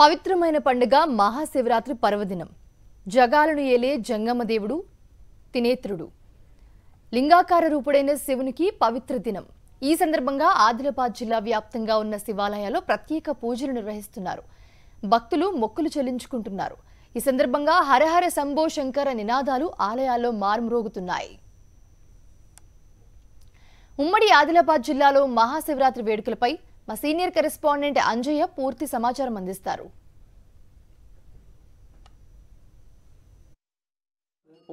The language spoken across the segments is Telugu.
పవిత్రమైన పండుగ మహాశివరాత్రి పర్వదినం జగాలను ఏలే జంగమదేవుడు తినేత్రుడు లింగాకార రూపుడైన శివునికి పవిత్ర దినం ఈ సందర్భంగా ఆదిలాబాద్ జిల్లా వ్యాప్తంగా ఉన్న శివాలయాల్లో ప్రత్యేక పూజలు నిర్వహిస్తున్నారు భక్తులు మొక్కులు చెల్లించుకుంటున్నారు ఈ సందర్భంగా హరహర శంభో శంకర నినాదాలు ఆలయాల్లో మారుమ్రోగుతున్నాయి ఉమ్మడి ఆదిలాబాద్ జిల్లాలో మహాశివరాత్రి వేడుకలపై మా సీనియర్ కరెస్పాండెంట్ అంజయ్య పూర్తి సమాచారం అందిస్తారు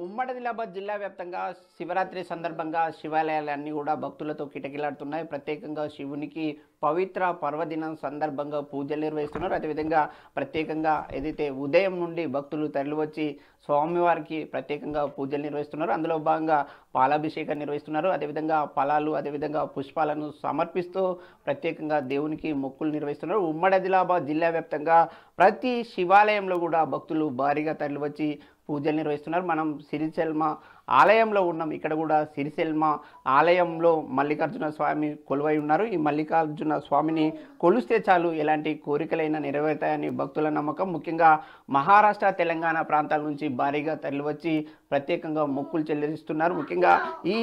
ఉమ్మడి నిలాబాద్ జిల్లా వ్యాప్తంగా శివరాత్రి సందర్భంగా శివాలయాలన్నీ కూడా భక్తులతో కిటకిలాడుతున్నాయి ప్రత్యేకంగా శివునికి పవిత్ర పర్వదినం సందర్భంగా పూజలు నిర్వహిస్తున్నారు అదేవిధంగా ప్రత్యేకంగా ఏదైతే ఉదయం నుండి భక్తులు తరలివచ్చి స్వామివారికి ప్రత్యేకంగా పూజలు నిర్వహిస్తున్నారు అందులో భాగంగా పాలాభిషేకం నిర్వహిస్తున్నారు అదేవిధంగా ఫలాలు అదేవిధంగా పుష్పాలను సమర్పిస్తూ ప్రత్యేకంగా దేవునికి మొక్కులు నిర్వహిస్తున్నారు ఉమ్మడి ఆదిలాబాద్ జిల్లా వ్యాప్తంగా ప్రతి శివాలయంలో కూడా భక్తులు భారీగా తరలివచ్చి పూజలు నిర్వహిస్తున్నారు మనం సిరిసెల్మ ఆలయంలో ఉన్నాం ఇక్కడ కూడా సిరిసెల్మ ఆలయంలో మల్లికార్జున స్వామి కొలువై ఉన్నారు ఈ మల్లికార్జున స్వామిని కొలుస్తే చాలు ఎలాంటి కోరికలైనా నెరవేరుతాయని భక్తుల నమ్మకం ముఖ్యంగా మహారాష్ట్ర తెలంగాణ ప్రాంతాల నుంచి భారీగా తరలివచ్చి ప్రత్యేకంగా మొక్కులు చెల్లిస్తున్నారు ముఖ్యంగా ఈ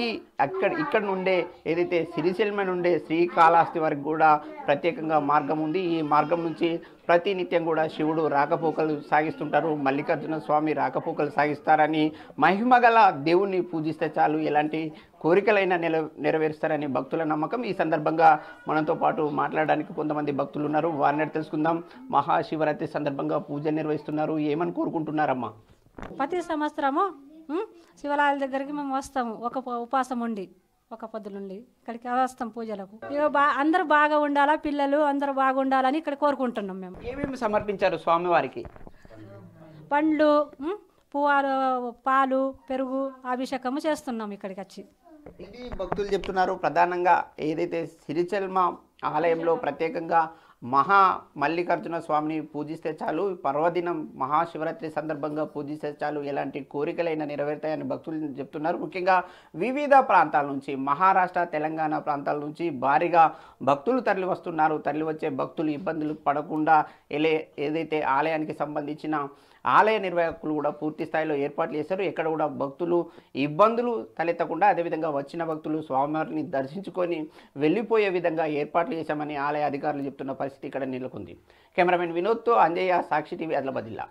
అక్కడ ఇక్కడ నుండే ఏదైతే సిరిసెల్మ నుండే శ్రీకాళహస్తి వరకు కూడా ప్రత్యేకంగా మార్గం ఉంది ఈ మార్గం నుంచి ప్రతినిత్యం కూడా శివుడు రాకపోకలు సాగిస్తుంటారు మల్లికార్జున స్వామి రాకపోకలు సాగిస్తారని మహిమగల దేవుణ్ణి పూజిస్తే చాలు ఎలాంటి కోరికలైనా నెల నెరవేరుస్తారని భక్తుల నమ్మకం ఈ సందర్భంగా మనతో పాటు మాట్లాడడానికి కొంతమంది భక్తులు ఉన్నారు వారిని తెలుసుకుందాం మహాశివరాత్రి సందర్భంగా పూజ నిర్వహిస్తున్నారు ఏమని కోరుకుంటున్నారమ్మా ప్రతి సంవత్సరము శివాలయాల దగ్గరికి మేము వస్తాము ఒక ఉపాసం ఉండి ఒక పొద్దులుండి ఇక్కడికి వస్తాం పూజలకు ఇక బా బాగా ఉండాలా పిల్లలు అందరు బాగుండాలని ఇక్కడ కోరుకుంటున్నాం మేము ఏమేమి సమర్పించారు స్వామివారికి పండ్లు ఉమ్, పువ్వాలు పాలు పెరుగు అభిషేకము చేస్తున్నాం ఇక్కడికి వచ్చి భక్తులు చెప్తున్నారు ప్రధానంగా ఏదైతే సిరిచల్మ ఆలయంలో ప్రత్యేకంగా మహా మల్లికార్జున స్వామిని పూజిస్తే చాలు పర్వదినం మహాశివరాత్రి సందర్భంగా పూజిస్తే చాలు ఎలాంటి కోరికలైనా నెరవేరుతాయని భక్తులు చెప్తున్నారు ముఖ్యంగా వివిధ ప్రాంతాల నుంచి మహారాష్ట్ర తెలంగాణ ప్రాంతాల నుంచి భారీగా భక్తులు తరలి వస్తున్నారు తరలి వచ్చే భక్తులు ఇబ్బందులు పడకుండా ఎలా ఏదైతే ఆలయానికి సంబంధించిన ఆలయ నిర్వాహకులు కూడా పూర్తి స్థాయిలో ఏర్పాట్లు చేశారు ఎక్కడ కూడా భక్తులు ఇబ్బందులు తలెత్తకుండా అదేవిధంగా వచ్చిన భక్తులు స్వామివారిని దర్శించుకొని వెళ్ళిపోయే విధంగా ఏర్పాట్లు చేశామని ఆలయ అధికారులు చెప్తున్న పరిస్థితి ఇక్కడ నెలకొంది కెమెరామెన్ వినోద్తో అంజయ్య సాక్షి టీవీ అదిలాబాద్ జిల్లా